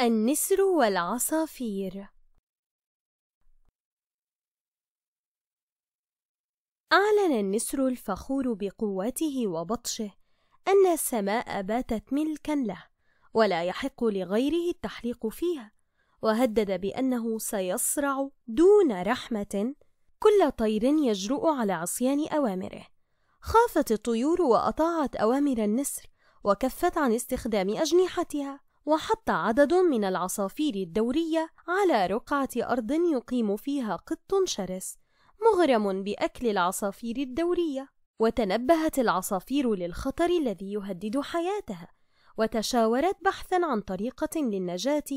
النسر والعصافير أعلن النسر الفخور بقوته وبطشه أن السماء باتت ملكا له ولا يحق لغيره التحليق فيها وهدد بأنه سيصرع دون رحمة كل طير يجرؤ على عصيان أوامره خافت الطيور وأطاعت أوامر النسر وكفت عن استخدام أجنحتها وحط عدد من العصافير الدورية على رقعة أرض يقيم فيها قط شرس مغرم بأكل العصافير الدورية وتنبهت العصافير للخطر الذي يهدد حياتها وتشاورت بحثا عن طريقة للنجاة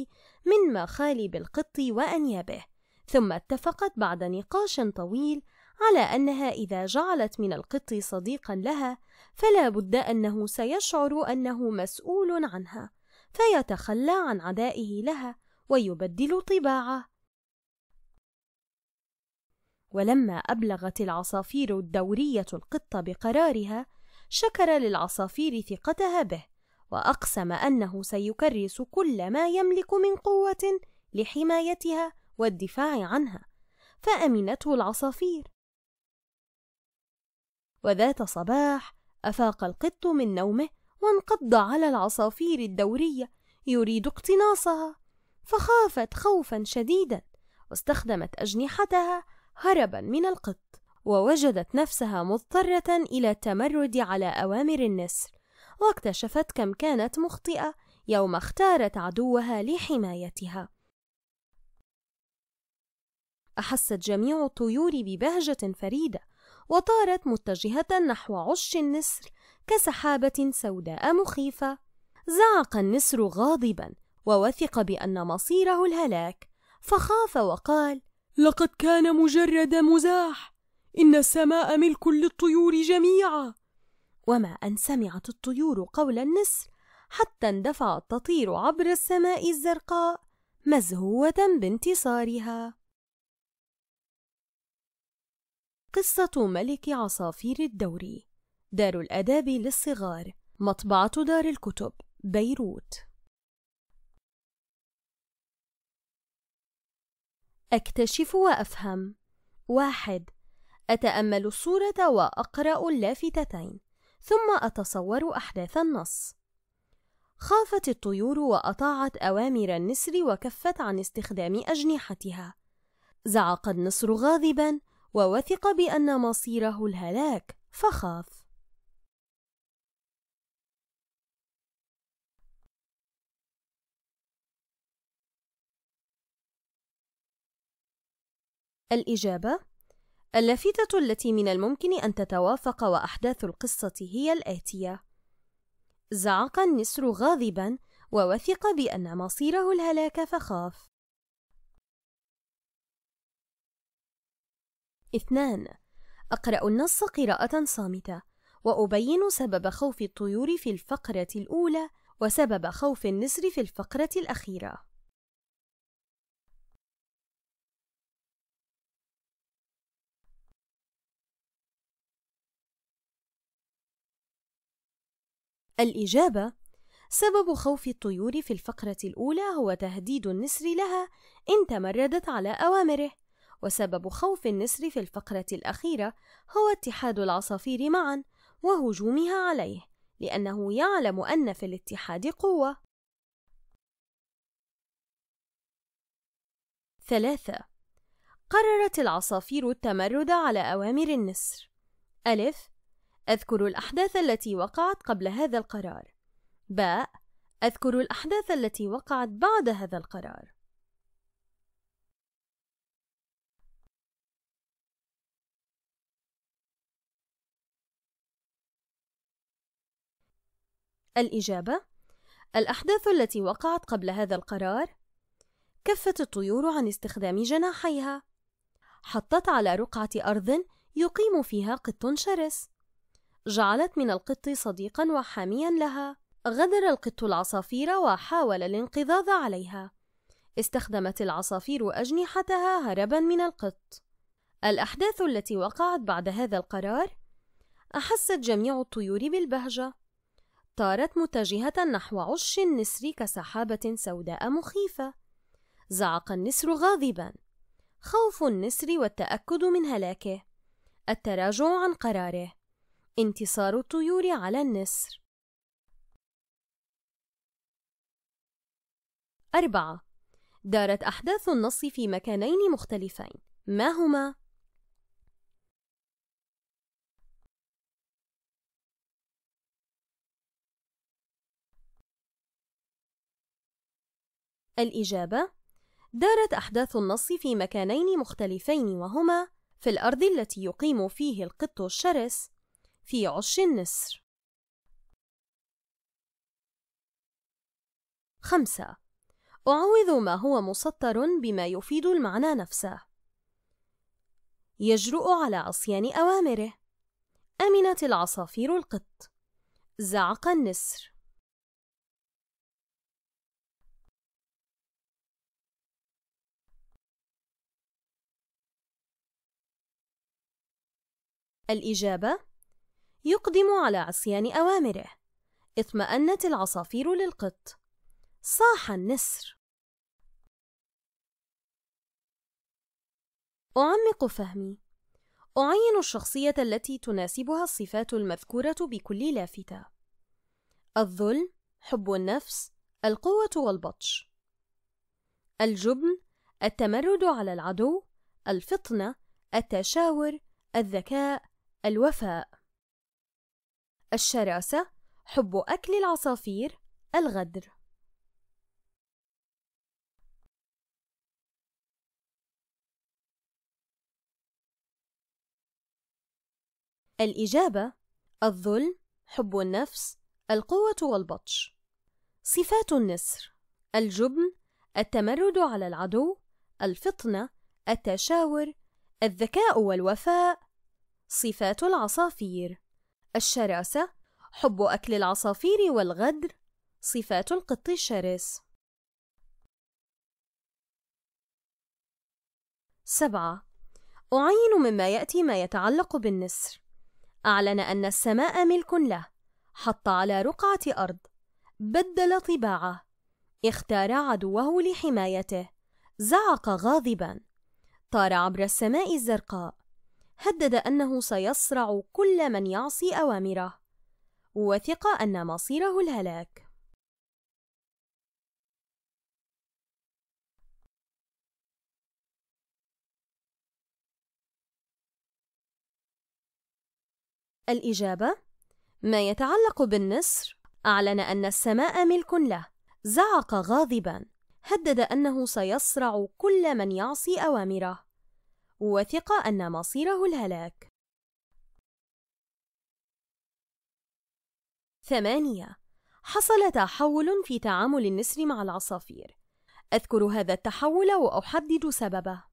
من مخالب القط وأنيابه ثم اتفقت بعد نقاش طويل على أنها إذا جعلت من القط صديقا لها فلا بد أنه سيشعر أنه مسؤول عنها فيتخلى عن عدائه لها ويبدل طباعه ولما أبلغت العصافير الدورية القط بقرارها شكر للعصافير ثقتها به وأقسم أنه سيكرس كل ما يملك من قوة لحمايتها والدفاع عنها فأمنته العصافير وذات صباح أفاق القط من نومه وانقض على العصافير الدورية يريد اقتناصها فخافت خوفا شديدا واستخدمت أجنحتها هربا من القط ووجدت نفسها مضطرة إلى التمرد على أوامر النسر واكتشفت كم كانت مخطئة يوم اختارت عدوها لحمايتها أحست جميع الطيور ببهجة فريدة وطارت متجهة نحو عش النسر كسحابة سوداء مخيفة زعق النسر غاضبا ووثق بأن مصيره الهلاك فخاف وقال لقد كان مجرد مزاح إن السماء ملك للطيور جميعا وما أن سمعت الطيور قول النسر حتى اندفع التطير عبر السماء الزرقاء مزهوة بانتصارها قصة ملك عصافير الدوري دار الأداب للصغار مطبعة دار الكتب بيروت أكتشف وأفهم واحد أتأمل الصورة وأقرأ اللافتتين ثم أتصور أحداث النص خافت الطيور وأطاعت أوامر النسر وكفت عن استخدام أجنحتها زعق النسر غاضبا ووثق بأن مصيره الهلاك فخاف الإجابة: اللافتة التي من الممكن أن تتوافق وأحداث القصة هي الآتية: زعق النسر غاضبًا، ووثق بأن مصيره الهلاك فخاف. 2. أقرأ النص قراءة صامتة، وأبين سبب خوف الطيور في الفقرة الأولى، وسبب خوف النسر في الفقرة الأخيرة. الإجابة سبب خوف الطيور في الفقرة الأولى هو تهديد النسر لها إن تمردت على أوامره، وسبب خوف النسر في الفقرة الأخيرة هو اتحاد العصافير معًا وهجومها عليه، لأنه يعلم أن في الاتحاد قوة. ثلاثة قررت العصافير التمرد على أوامر النسر ألف أذكر الأحداث التي وقعت قبل هذا القرار. باء أذكر الأحداث التي وقعت بعد هذا القرار. الإجابة: الأحداث التي وقعت قبل هذا القرار: كفت الطيور عن استخدام جناحيها، حطت على رقعة أرض يقيم فيها قط شرس، جعلت من القط صديقا وحاميا لها غدر القط العصافير وحاول الانقضاض عليها استخدمت العصافير أجنحتها هربا من القط الأحداث التي وقعت بعد هذا القرار أحست جميع الطيور بالبهجة طارت متجهة نحو عش النسر كسحابة سوداء مخيفة زعق النسر غاضبا خوف النسر والتأكد من هلاكه التراجع عن قراره انتصار الطيور على النسر أربعة دارت أحداث النص في مكانين مختلفين ما هما؟ الإجابة دارت أحداث النص في مكانين مختلفين وهما في الأرض التي يقيم فيه القط الشرس في عش النسر خمسة أعوذ ما هو مسطر بما يفيد المعنى نفسه يجرؤ على عصيان أوامره أمنت العصافير القط زعق النسر الإجابة يقدم على عصيان أوامره اطمأنت العصافير للقط صاح النسر أعمق فهمي أعين الشخصية التي تناسبها الصفات المذكورة بكل لافتة الظلم، حب النفس، القوة والبطش الجبن، التمرد على العدو، الفطنة، التشاور، الذكاء، الوفاء الشراسة حب أكل العصافير الغدر الإجابة الظلم، حب النفس القوة والبطش صفات النسر الجبن التمرد على العدو الفطنة التشاور الذكاء والوفاء صفات العصافير الشراسة حب أكل العصافير والغدر صفات القط الشرس سبعة أعين مما يأتي ما يتعلق بالنسر أعلن أن السماء ملك له حط على رقعة أرض بدل طباعه اختار عدوه لحمايته زعق غاضبا طار عبر السماء الزرقاء هدد أنه سيصرع كل من يعصي أوامره، وثق أن مصيره الهلاك. الإجابة: ما يتعلق بالنصر أعلن أن السماء ملك له، زعق غاضبًا، هدد أنه سيصرع كل من يعصي أوامره. وثق أن مصيره الهلاك. ثمانية حصل تحول في تعامل النسر مع العصافير أذكر هذا التحول وأحدد سببه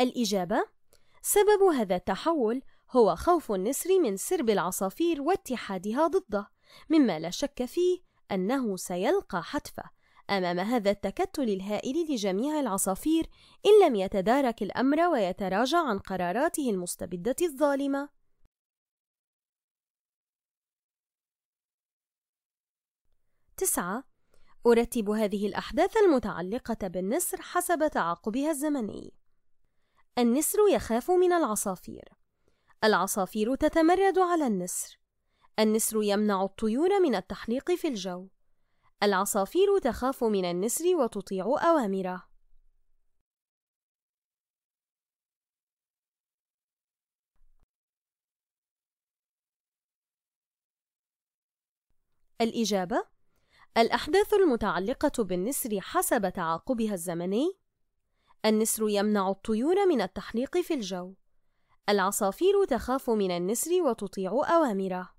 الإجابة سبب هذا التحول هو خوف النسر من سرب العصافير واتحادها ضده مما لا شك فيه أنه سيلقى حتفه أمام هذا التكتل الهائل لجميع العصافير إن لم يتدارك الأمر ويتراجع عن قراراته المستبدة الظالمة تسعة أرتب هذه الأحداث المتعلقة بالنسر حسب تعاقبها الزمني النسر يخاف من العصافير العصافير تتمرد على النسر النسر يمنع الطيور من التحليق في الجو العصافير تخاف من النسر وتطيع أوامره الإجابة الأحداث المتعلقة بالنسر حسب تعاقبها الزمني النسر يمنع الطيور من التحليق في الجو العصافير تخاف من النسر وتطيع أوامره.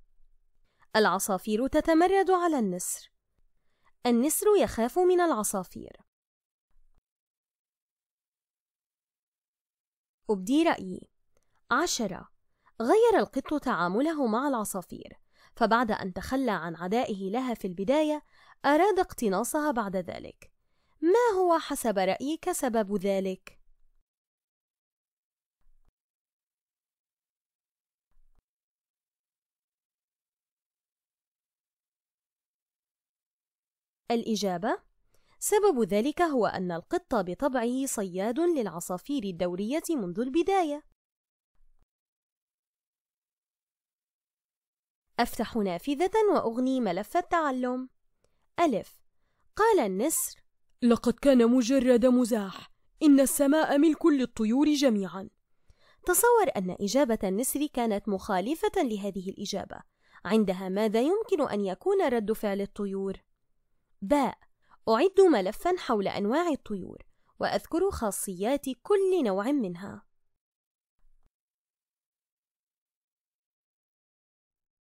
العصافير تتمرد على النسر. النسر يخاف من العصافير. أبدي رأيي. عشرة غير القط تعامله مع العصافير، فبعد أن تخلى عن عدائه لها في البداية، أراد اقتناصها بعد ذلك. ما هو حسب رأيك سبب ذلك؟ الإجابة سبب ذلك هو أن القط بطبعه صياد للعصافير الدورية منذ البداية أفتح نافذة وأغني ملف التعلم ألف قال النسر لقد كان مجرد مزاح إن السماء ملك للطيور جميعا تصور أن إجابة النسر كانت مخالفة لهذه الإجابة عندها ماذا يمكن أن يكون رد فعل الطيور؟ باء أعد ملفا حول أنواع الطيور وأذكر خاصيات كل نوع منها